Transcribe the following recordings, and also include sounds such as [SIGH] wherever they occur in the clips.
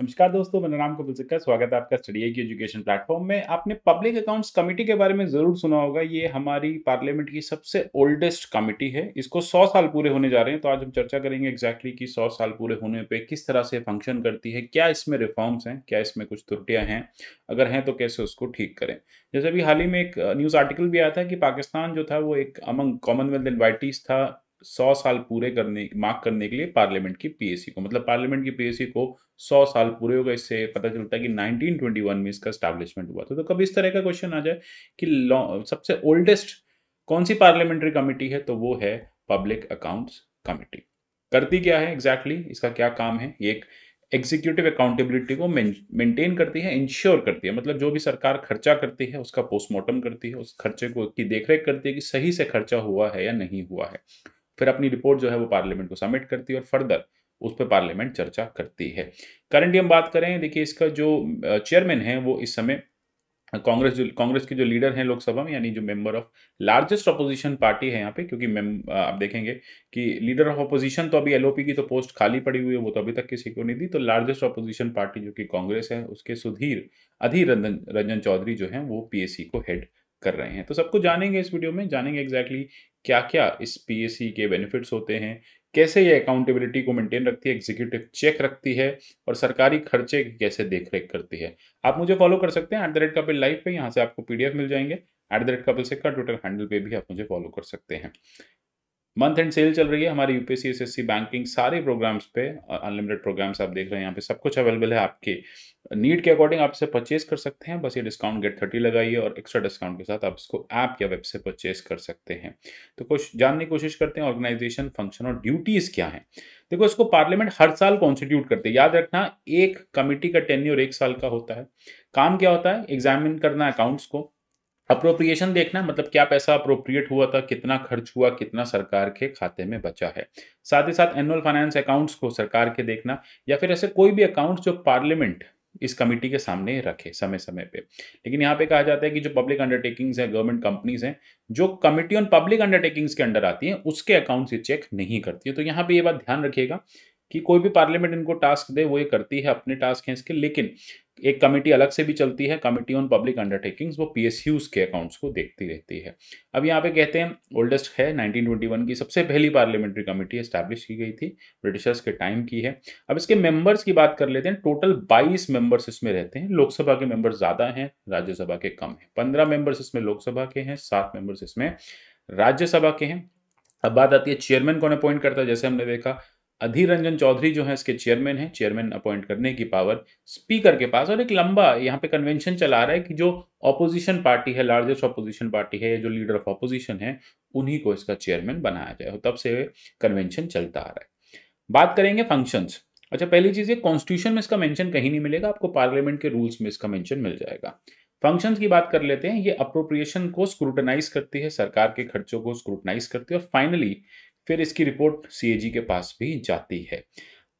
नमस्कार दोस्तों मेरा नाम कपिल सिक्का स्वागत है आपका स्टडी की एजुकेशन प्लेटफॉर्म में आपने पब्लिक अकाउंट्स कमेटी के बारे में ज़रूर सुना होगा ये हमारी पार्लियामेंट की सबसे ओल्डेस्ट कमेटी है इसको 100 साल पूरे होने जा रहे हैं तो आज हम चर्चा करेंगे एग्जैक्टली कि 100 साल पूरे होने पर किस तरह से फंक्शन करती है क्या इसमें रिफॉर्म्स हैं क्या इसमें कुछ त्रुटियाँ हैं अगर हैं तो कैसे उसको ठीक करें जैसे अभी हाल ही में एक न्यूज़ आर्टिकल भी आया था कि पाकिस्तान जो था वो एक अमंग कॉमनवेल्थ इन्वाइटीज़ था सौ साल पूरे करने मार्क करने के लिए पार्लियामेंट की पीएससी को मतलब पार्लियामेंट की पीएससी को सौ साल पूरे होगा इससे पता चलता है कि 1921 में इसका स्टैब्लिशमेंट हुआ था तो कभी इस तरह का क्वेश्चन आ जाए कि सबसे ओल्डेस्ट कौन सी पार्लियामेंट्री कमेटी है तो वो है पब्लिक अकाउंट्स कमेटी करती क्या है एग्जैक्टली exactly, इसका क्या काम है ये एक एग्जीक्यूटिव अकाउंटेबिलिटी को मेंटेन करती है इंश्योर करती है मतलब जो भी सरकार खर्चा करती है उसका पोस्टमार्टम करती है उस खर्चे को की देखरेख करती है कि सही से खर्चा हुआ है या नहीं हुआ है फिर अपनी रिपोर्ट जो है वो पार्लियामेंट को सबमिट करती है और फर्दर उस पर पार्लियामेंट चर्चा करती है करंटली हम बात करें देखिए इसका जो चेयरमैन है वो इस समय कांग्रेस जो कांग्रेस के जो लीडर हैं लोकसभा में यानी जो member of largest opposition party है यहाँ पे क्योंकि मेम आप देखेंगे कि लीडर ऑफ अपोजिशन तो अभी एलओपी की तो पोस्ट खाली पड़ी हुई है वो तो अभी तक किसी को नहीं दी तो लार्जेस्ट अपोजिशन पार्टी जो कि कांग्रेस है उसके सुधीर अधीर रंजन रंजन चौधरी जो है वो पीएससी को हेड कर रहे हैं तो सबको जानेंगे इस वीडियो में जानेंगे एग्जैक्टली क्या क्या इस पी के बेनिफिट्स होते हैं कैसे ये अकाउंटेबिलिटी को मेंटेन रखती है एग्जीक्यूटिव चेक रखती है और सरकारी खर्चे की कैसे देख रेख करती है आप मुझे फॉलो कर सकते हैं at the rate Kapil live पे यहाँ से आपको पीडीएफ मिल जाएंगे एट द रेट कपिल सिक्का ट्विटर हैंडल पे भी आप मुझे फॉलो कर सकते हैं मंथ एंड सेल चल रही है हमारे यूपीएससी एसएससी बैंकिंग सारे प्रोग्राम्स पे अनलिमिटेड प्रोग्राम्स आप देख रहे हैं यहाँ पे सब कुछ अवेलेबल है आपके नीड के अकॉर्डिंग आप इसे परचेज कर सकते हैं बस ये डिस्काउंट गेट थर्टी लगाइए और एक्स्ट्रा डिस्काउंट के साथ आप इसको ऐप या वेब से परचेज कर सकते हैं तो कुछ जानने की कोशिश करते हैं ऑर्गेनाइजेशन फंक्शन और ड्यूटीज़ क्या है देखो इसको पार्लियामेंट हर साल कॉन्स्टिट्यूट करते हैं याद रखना एक कमेटी का टेन्यूर एक साल का होता है काम क्या होता है एग्जामिन करना अकाउंट्स को अप्रोप्रिएशन देखना मतलब क्या पैसा अप्रोप्रिएट हुआ था कितना खर्च हुआ कितना सरकार के खाते में बचा है साथ ही साथ एनुअल फाइनेंस अकाउंट्स को सरकार के देखना या फिर ऐसे कोई भी अकाउंट्स जो पार्लियामेंट इस कमेटी के सामने रखे समय समय पे लेकिन यहाँ पे कहा जाता है कि जो पब्लिक अंडरटेकिंग्स हैं गवर्नमेंट कंपनीज हैं जो कमेटी ऑन पब्लिक अंडरटेकिंग्स के अंडर आती हैं उसके अकाउंट्स ये चेक नहीं करती है तो यहाँ पे ये बात ध्यान रखिएगा कि कोई भी पार्लियामेंट इनको टास्क दे वो ये करती है अपने टास्क हैं इसके लेकिन एक कमेटी अलग से भी चलती है कमेटी ऑन पब्लिक अंडरटेकिंग्स वो पी के अकाउंट्स को देखती रहती है अब यहाँ पे कहते हैं ओल्डेस्ट है 1921 की सबसे पहली पार्लियामेंट्री कमेटी एस्टैब्लिश की गई थी ब्रिटिशर्स के टाइम की है अब इसके मेंबर्स की बात कर लेते हैं टोटल 22 मेंबर्स इसमें रहते हैं लोकसभा के मेंबर्स ज़्यादा हैं राज्यसभा के कम हैं पंद्रह मेंबर्स इसमें लोकसभा के हैं सात मेंबर्स इसमें राज्यसभा के हैं अब बात आती है चेयरमैन कौन अपॉइंट करता है जैसे हमने देखा अधीर रंजन चौधरी जो है इसके चेयरमैन हैं चेयरमैन अपॉइंट करने की पावर स्पीकर के पास और एक लंबा यहाँ पे कन्वेंशन चला रहा है कि जो ऑपोजिशन पार्टी है लार्जेस्ट ऑपोजिशन पार्टी है जो लीडर ऑफ ऑपोजिशन है उन्हीं को इसका चेयरमैन बनाया जाए तब से कन्वेंशन चलता आ रहा है बात करेंगे फंक्शंस अच्छा पहली चीज़ ये कॉन्स्टिट्यूशन में इसका मैंशन कहीं नहीं मिलेगा आपको पार्लियामेंट के रूल्स में इसका मैंशन मिल जाएगा फंक्शंस की बात कर लेते हैं ये अप्रोप्रिएशन को स्क्रूटनाइज करती है सरकार के खर्चों को स्क्रूटनाइज करती है और फाइनली फिर इसकी रिपोर्ट सी के पास भी जाती है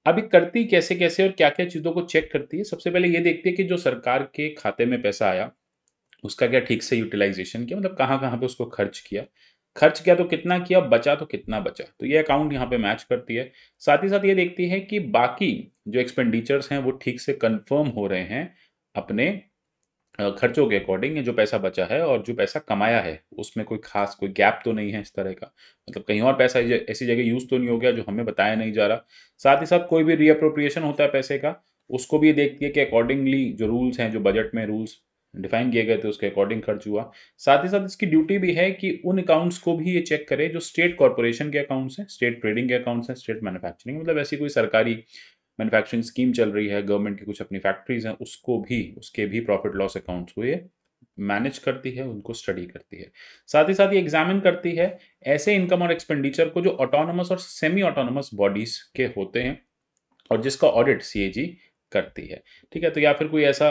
अभी करती कैसे कैसे और क्या क्या चीज़ों को चेक करती है सबसे पहले ये देखती है कि जो सरकार के खाते में पैसा आया उसका क्या ठीक से यूटिलाइजेशन किया मतलब कहाँ कहाँ पे उसको खर्च किया खर्च किया तो कितना किया बचा तो कितना बचा तो ये अकाउंट यहाँ पे मैच करती है साथ ही साथ ये देखती है कि बाकी जो एक्सपेंडिचर्स हैं वो ठीक से कन्फर्म हो रहे हैं अपने खर्चों के अकॉर्डिंग जो पैसा बचा है और जो पैसा कमाया है उसमें कोई खास कोई गैप तो नहीं है इस तरह का मतलब कहीं और पैसा ऐसी जगह यूज़ तो नहीं हो गया जो हमें बताया नहीं जा रहा साथ ही साथ कोई भी रीअप्रोप्रिएशन होता है पैसे का उसको भी देखती है कि अकॉर्डिंगली जो रूल्स हैं जो बजट में रूल्स डिफाइन किए गए थे उसके अकॉर्डिंग खर्च हुआ साथ ही साथ इसकी ड्यूटी भी है कि उन अकाउंट्स को भी ये चेक करे जो स्टेट कॉरपोरेशन के अकाउंट्स हैं स्टेट ट्रेडिंग के अकाउंट्स हैं स्टेट मैन्युफैक्चरिंग मतलब ऐसी कोई सरकारी मैन्युफैक्चरिंग स्कीम चल रही है गवर्नमेंट की कुछ अपनी फैक्ट्रीज हैं उसको भी उसके भी प्रॉफिट लॉस अकाउंट्स को ये मैनेज करती है उनको स्टडी करती है साथ ही साथ ये एग्जामिन करती है ऐसे इनकम और एक्सपेंडिचर को जो ऑटोनोमस और सेमी ऑटोनोमस बॉडीज के होते हैं और जिसका ऑडिट सी करती है ठीक है तो या फिर कोई ऐसा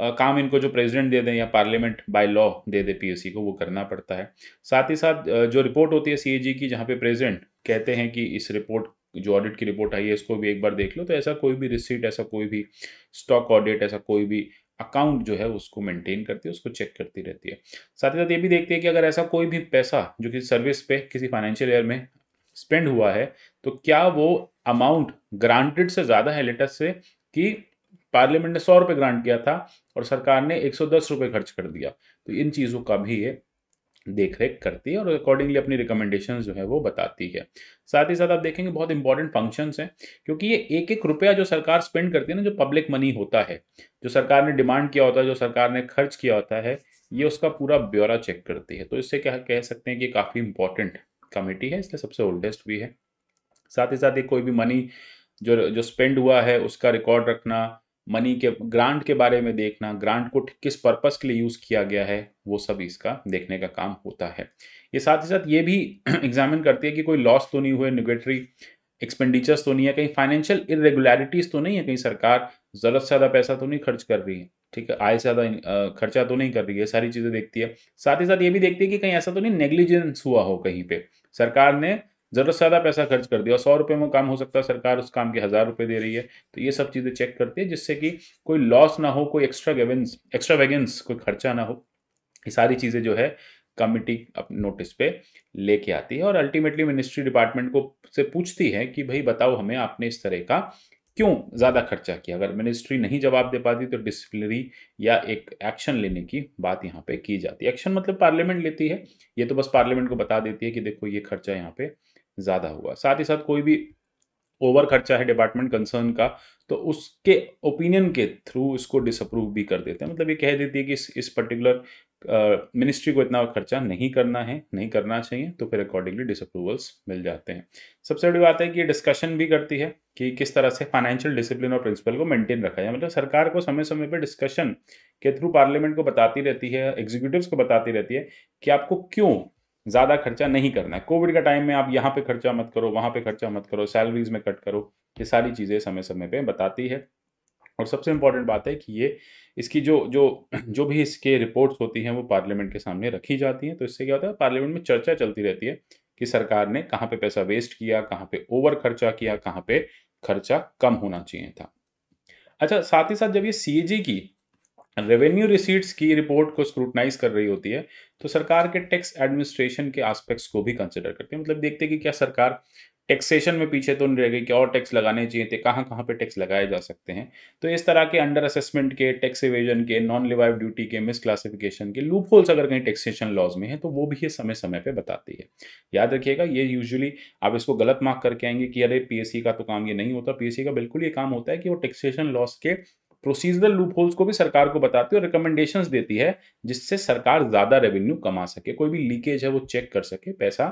आ, काम इनको जो प्रेसिडेंट दे दें या पार्लियामेंट बाय लॉ दे दे पीएससी को वो करना पड़ता है साथ ही साथ जो रिपोर्ट होती है सीएजी की जहाँ पे प्रेसिडेंट कहते हैं कि इस रिपोर्ट जो ऑडिट की रिपोर्ट आई है इसको भी एक बार देख लो तो ऐसा कोई भी रिसीट ऐसा कोई भी स्टॉक ऑडिट ऐसा कोई भी अकाउंट जो है उसको मेंटेन करती है उसको चेक करती रहती है साथ ही साथ ये भी देखती है कि अगर ऐसा कोई भी पैसा जो कि सर्विस पे किसी फाइनेंशियल ईयर में स्पेंड हुआ है तो क्या वो अमाउंट ग्रांटेड से ज़्यादा है लेटेस्ट से कि पार्लियामेंट ने सौ रुपये ग्रांट किया था और सरकार ने एक सौ दस रुपए खर्च कर दिया तो इन चीज़ों का भी ये देख रेख करती है और अकॉर्डिंगली अपनी रिकमेंडेशन जो है वो बताती है साथ ही साथ आप देखेंगे बहुत इंपॉर्टेंट फंक्शंस हैं क्योंकि ये एक एक रुपया जो सरकार स्पेंड करती है ना जो पब्लिक मनी होता है जो सरकार ने डिमांड किया होता है जो सरकार ने खर्च किया होता है ये उसका पूरा ब्यौरा चेक करती है तो इससे क्या कह सकते हैं कि काफ़ी इंपॉर्टेंट कमेटी है इसलिए सबसे ओल्डेस्ट भी है साथ ही साथ ये कोई भी मनी जो जो स्पेंड हुआ है उसका रिकॉर्ड रखना मनी के ग्रांट के बारे में देखना ग्रांट को किस पर्पस के लिए यूज़ किया गया है वो सब इसका देखने का काम होता है ये साथ ही साथ ये भी एग्जामिन [CLEARS THROAT] करती है कि कोई लॉस तो नहीं हुए निगेटरी एक्सपेंडिचर्स तो नहीं है कहीं फाइनेंशियल इरेगुलरिटीज़ तो नहीं है कहीं सरकार ज़रूरत से ज़्यादा पैसा तो नहीं खर्च कर रही है ठीक है आय से ज़्यादा खर्चा तो नहीं कर रही है सारी चीज़ें देखती है साथ ही साथ ये भी देखती है कि कहीं ऐसा तो नहीं नेग्लिजेंस हुआ हो कहीं पर सरकार ने ज़रूरत से ज़्यादा पैसा खर्च कर दिया और सौ रुपये में काम हो सकता है सरकार उस काम के हज़ार रुपये दे रही है तो ये सब चीज़ें चेक करती है जिससे कि कोई लॉस ना हो कोई एक्स्ट्रा गेवेंस एक्स्ट्रा वेगेंस कोई खर्चा ना हो ये सारी चीज़ें जो है कमिटी अपने नोटिस पे लेके आती है और अल्टीमेटली मिनिस्ट्री डिपार्टमेंट को से पूछती है कि भाई बताओ हमें आपने इस तरह का क्यों ज़्यादा खर्चा किया अगर मिनिस्ट्री नहीं जवाब दे पाती तो डिसिप्लिनरी या एक एक्शन लेने की बात यहाँ पे की जाती है एक्शन मतलब पार्लियामेंट लेती है ये तो बस पार्लियामेंट को बता देती है कि देखो ये खर्चा यहाँ पे ज़्यादा हुआ साथ ही साथ कोई भी ओवर खर्चा है डिपार्टमेंट कंसर्न का तो उसके ओपिनियन के थ्रू इसको डिसअप्रूव भी कर देते हैं मतलब ये कह देती है कि इस इस पर्टिकुलर मिनिस्ट्री को इतना खर्चा नहीं करना है नहीं करना चाहिए तो फिर अकॉर्डिंगली डिसअप्रूवल्स मिल जाते हैं सबसे बड़ी बात है कि ये डिस्कशन भी करती है कि किस तरह से फाइनेंशियल डिसिप्लिन और प्रिंसिपल को मेंटेन रखा जाए मतलब सरकार को समय समय पर डिस्कशन के थ्रू पार्लियामेंट को बताती रहती है एग्जीक्यूटिव को बताती रहती है कि आपको क्यों ज़्यादा खर्चा नहीं करना है कोविड का टाइम में आप यहाँ पे खर्चा मत करो वहाँ पे खर्चा मत करो सैलरीज में कट करो ये सारी चीज़ें समय समय पे बताती है और सबसे इम्पॉर्टेंट बात है कि ये इसकी जो जो जो भी इसके रिपोर्ट्स होती हैं वो पार्लियामेंट के सामने रखी जाती हैं तो इससे क्या होता है पार्लियामेंट में चर्चा चलती रहती है कि सरकार ने कहाँ पे पैसा वेस्ट किया कहाँ पे ओवर खर्चा किया कहाँ पे खर्चा कम होना चाहिए था अच्छा साथ ही साथ जब ये सी की रेवेन्यू रिसीट्स की रिपोर्ट को स्क्रूटनाइज कर रही होती है तो सरकार के टैक्स एडमिनिस्ट्रेशन के आस्पेक्ट्स को भी कंसिडर करते हैं मतलब देखते हैं कि क्या सरकार टैक्सेशन में पीछे तो नहीं रह गई कि और टैक्स लगाने चाहिए थे कहाँ कहाँ पे टैक्स लगाए जा सकते हैं तो इस तरह के अंडर असेसमेंट के टैक्स इवेजन के नॉन लिवाइव ड्यूटी के मिस क्लासिफिकेशन के लूप होल्स अगर कहीं टैक्सेशन लॉज में है तो वो भी ये समय समय पे बताती है याद रखिएगा ये यूजुअली आप इसको गलत मार्क करके आएंगे कि अरे पी का तो काम ये नहीं होता पी का बिल्कुल ये काम होता है कि वो टैक्सेशन लॉस के प्रोसीजरल लूप होल्स को भी सरकार को बताती है और रिकमेंडेशन देती है जिससे सरकार ज़्यादा रेवेन्यू कमा सके कोई भी लीकेज है वो चेक कर सके पैसा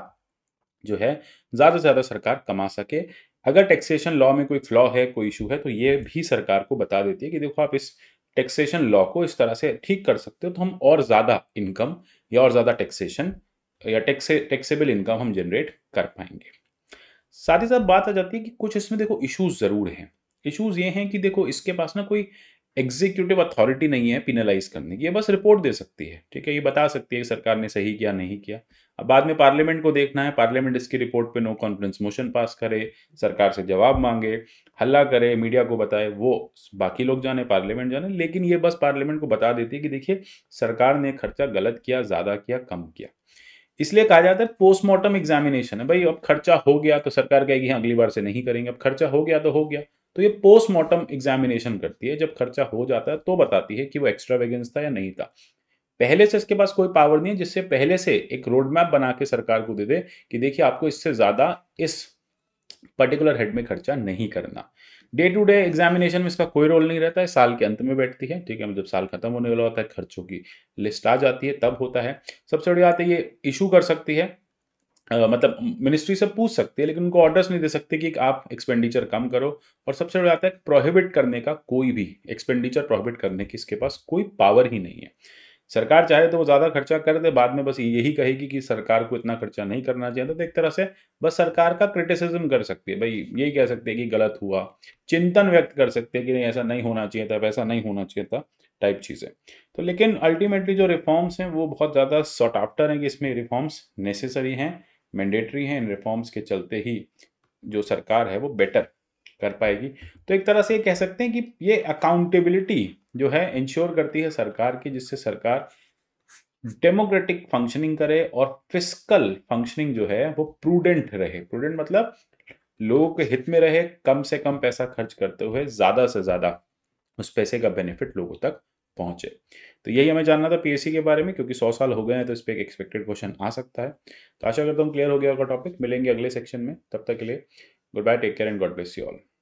जो है ज़्यादा से ज़्यादा सरकार कमा सके अगर टैक्सेशन लॉ में कोई फ्लॉ है कोई इशू है तो ये भी सरकार को बता देती है कि देखो आप इस टैक्सेशन लॉ को इस तरह से ठीक कर सकते हो तो हम और ज़्यादा इनकम या और ज़्यादा टैक्सेशन या टैक्से टैक्सेबल इनकम हम जनरेट कर पाएंगे साथ ही साथ बात आ जाती है कि कुछ इसमें देखो इश्यूज ज़रूर हैं इश्यूज ये हैं कि देखो इसके पास ना कोई एग्जीक्यूटिव अथॉरिटी नहीं है पिनलाइज करने की ये बस रिपोर्ट दे सकती है ठीक है ये बता सकती है कि सरकार ने सही किया नहीं किया अब बाद में पार्लियामेंट को देखना है पार्लियामेंट इसकी रिपोर्ट पे नो कॉन्फिडेंस मोशन पास करे सरकार से जवाब मांगे हल्ला करे मीडिया को बताए वो बाकी लोग जाने पार्लियामेंट जाने लेकिन ये बस पार्लियामेंट को बता देती है कि देखिए सरकार ने खर्चा गलत किया ज़्यादा किया कम किया इसलिए कहा जाता है पोस्टमार्टम एग्जामिनेशन है भाई अब खर्चा हो गया तो सरकार कहेगी हाँ अगली बार से नहीं करेंगे अब खर्चा हो गया तो हो गया तो ये पोस्टमार्टम एग्जामिनेशन करती है जब खर्चा हो जाता है तो बताती है कि वो एक्स्ट्रा वेगेंस था या नहीं था पहले से इसके पास कोई पावर नहीं है जिससे पहले से एक रोड मैप बना के सरकार को दे दे कि देखिए आपको इससे ज़्यादा इस पर्टिकुलर हेड में खर्चा नहीं करना डे टू डे एग्जामिनेशन में इसका कोई रोल नहीं रहता है साल के अंत में बैठती है ठीक है जब मतलब साल खत्म होने वाला होता है खर्चों की लिस्ट आ जाती है तब होता है सबसे बड़ी बात है ये इशू कर सकती है मतलब मिनिस्ट्री से पूछ सकते हैं लेकिन उनको ऑर्डर्स नहीं दे सकते कि आप एक्सपेंडिचर कम करो और सबसे बड़ा आता है प्रोहिबिट करने का कोई भी एक्सपेंडिचर प्रोहिबिट करने की इसके पास कोई पावर ही नहीं है सरकार चाहे तो वो ज़्यादा खर्चा कर दे बाद में बस यही कहेगी कि सरकार को इतना खर्चा नहीं करना चाहिए तो एक तरह से बस सरकार का क्रिटिसिज्म कर सकती है भाई यही कह सकते हैं कि गलत हुआ चिंतन व्यक्त कर सकते हैं कि नहीं ऐसा नहीं होना चाहिए था वैसा नहीं होना चाहिए था टाइप चीज़ें तो लेकिन अल्टीमेटली जो रिफॉर्म्स हैं वो बहुत ज़्यादा सॉट आफ्टर हैं कि इसमें रिफॉर्म्स नेसेसरी हैं मैंडेटरी हैं इन रिफॉर्म्स के चलते ही जो सरकार है वो बेटर कर पाएगी तो एक तरह से ये कह सकते हैं कि ये अकाउंटेबिलिटी जो है इंश्योर करती है सरकार की जिससे सरकार डेमोक्रेटिक फंक्शनिंग करे और फिजिकल फंक्शनिंग जो है वो प्रूडेंट रहे प्रूडेंट मतलब लोगों के हित में रहे कम से कम पैसा खर्च करते हुए ज़्यादा से ज़्यादा उस पैसे का बेनिफिट लोगों तक पहुंचे तो यही हमें जानना था पीएससी के बारे में क्योंकि सौ साल हो गए हैं तो इस पर एक एक्सपेक्टेड क्वेश्चन आ सकता है तो आशा करता हूँ क्लियर हो गया होगा टॉपिक मिलेंगे अगले सेक्शन में तब तक के लिए good bye take care and God bless you all